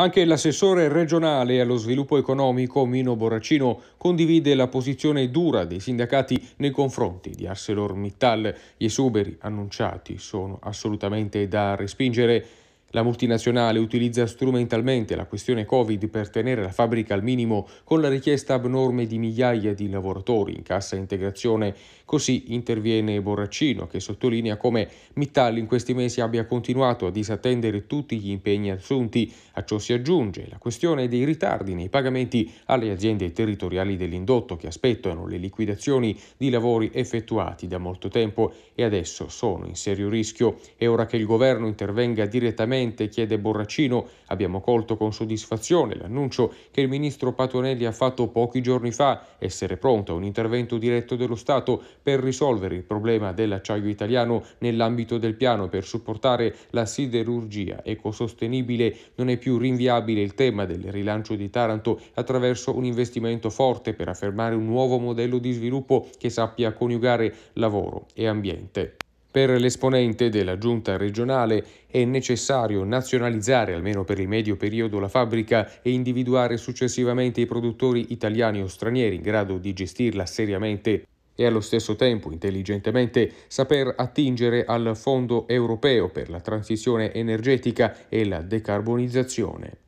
Anche l'assessore regionale allo sviluppo economico Mino Borracino condivide la posizione dura dei sindacati nei confronti di ArcelorMittal. Gli esuberi annunciati sono assolutamente da respingere la multinazionale utilizza strumentalmente la questione Covid per tenere la fabbrica al minimo con la richiesta abnorme di migliaia di lavoratori in cassa integrazione. Così interviene Borraccino che sottolinea come Mittal in questi mesi abbia continuato a disattendere tutti gli impegni assunti. A ciò si aggiunge la questione dei ritardi nei pagamenti alle aziende territoriali dell'indotto che aspettano le liquidazioni di lavori effettuati da molto tempo e adesso sono in serio rischio. È ora che il governo intervenga direttamente veramente? chiede Borracino. Abbiamo colto con soddisfazione l'annuncio che il ministro Patonelli ha fatto pochi giorni fa, essere pronto a un intervento diretto dello Stato per risolvere il problema dell'acciaio italiano nell'ambito del piano per supportare la siderurgia ecosostenibile. Non è più rinviabile il tema del rilancio di Taranto attraverso un investimento forte per affermare un nuovo modello di sviluppo che sappia coniugare lavoro e ambiente. Per l'esponente della giunta regionale è necessario nazionalizzare almeno per il medio periodo la fabbrica e individuare successivamente i produttori italiani o stranieri in grado di gestirla seriamente e allo stesso tempo intelligentemente saper attingere al Fondo europeo per la transizione energetica e la decarbonizzazione.